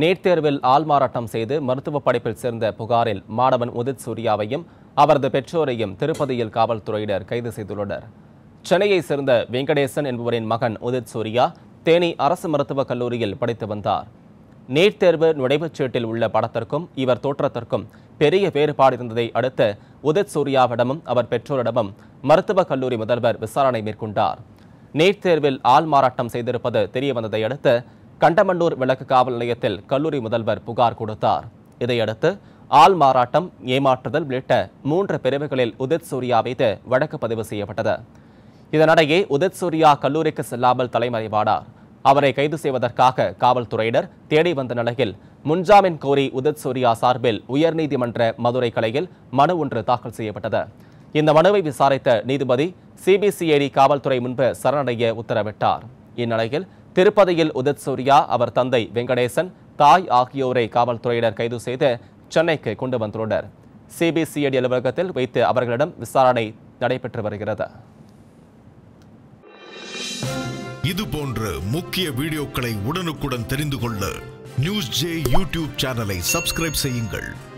NEET தேர்வில் ஆள்மாறாட்டம் செய்து மருத்துவ படிப்பில் சேர்ந்த புகாரில் மாணவன் உதித் சூர்யாவையும் அவரது பெற்றோரையும் திருப்பதியில் காவல்துறையினர் கைது செய்துள்ளனர் சென்னையை சேர்ந்த வெங்கடேசன் என்பவரின் மகன் உதித் சூர்யா தேனி அரசு மருத்துவக் கல்லூரியில் படித்து வந்தார் நீட் தேர்வு நுழைவுச் சீட்டில் உள்ள படத்திற்கும் இவர் தோற்றத்திற்கும் பெரிய வேறுபாடு இருந்ததை அடுத்து உதித் சூர்யாவிடமும் அவர் பெற்றோரிடமும் மருத்துவக் கல்லூரி முதல்வர் விசாரணை மேற்கொண்டார் நீட் தேர்வில் ஆள்மாறாட்டம் செய்திருப்பது தெரியவந்ததை அடுத்து கண்டமண்ணூர் விளக்கு காவல் நிலையத்தில் கல்லூரி முதல்வர் புகார் கொடுத்தார் இதையடுத்து ஆள் மாறாட்டம் ஏமாற்றுதல் உள்ளிட்ட மூன்று பிரிவுகளில் உதித் சூர்யா மீது வழக்கு பதிவு செய்யப்பட்டது இதனிடையே உதித் சூர்யா கல்லூரிக்கு செல்லாமல் தலைமறைவாடார் அவரை கைது செய்வதற்காக காவல்துறையினர் தேடி வந்த நிலையில் முன்ஜாமீன் கோரி உதித் சூர்யா சார்பில் உயர்நீதிமன்ற மதுரை கலையில் மனு ஒன்று தாக்கல் செய்யப்பட்டது இந்த மனுவை விசாரித்த நீதிபதி சிபிசிஐடி காவல்துறை முன்பு சரணடைய உத்தரவிட்டார் இந்நிலையில் திருப்பதியில் உதித் சூர்யா அவர் தந்தை வெங்கடேசன் தாய் ஆகியோரை காவல்துறையினர் கைது செய்து சென்னைக்கு கொண்டு வந்துள்ளனர் சிபிசிஐடி அலுவலகத்தில் வைத்து அவர்களிடம் விசாரணை நடைபெற்று வருகிறது இது போன்ற முக்கிய வீடியோக்களை உடனுக்குடன் தெரிந்து கொள்ள நியூஸ் ஜே யூடியூப் சேனலை சப்ஸ்கிரைப் செய்யுங்கள்